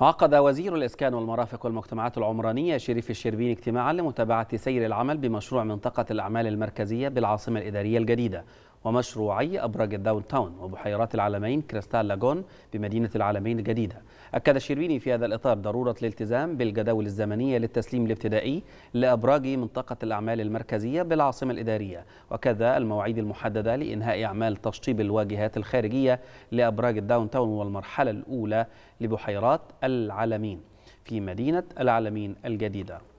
عقد وزير الإسكان والمرافق والمجتمعات العمرانية شريف الشربيني اجتماعا لمتابعة سير العمل بمشروع منطقة الأعمال المركزية بالعاصمة الإدارية الجديدة ومشروعي أبراج الداون تاون وبحيرات العالمين كريستال لاجون بمدينة العالمين الجديدة أكد الشربيني في هذا الإطار ضرورة الالتزام بالجداول الزمنية للتسليم الابتدائي لأبراج منطقة الأعمال المركزية بالعاصمة الإدارية وكذا المواعيد المحددة لإنهاء أعمال تشطيب الواجهات الخارجية لأبراج الداون تاون والمرحلة الأولى لبحيرات العالمين في مدينة العالمين الجديدة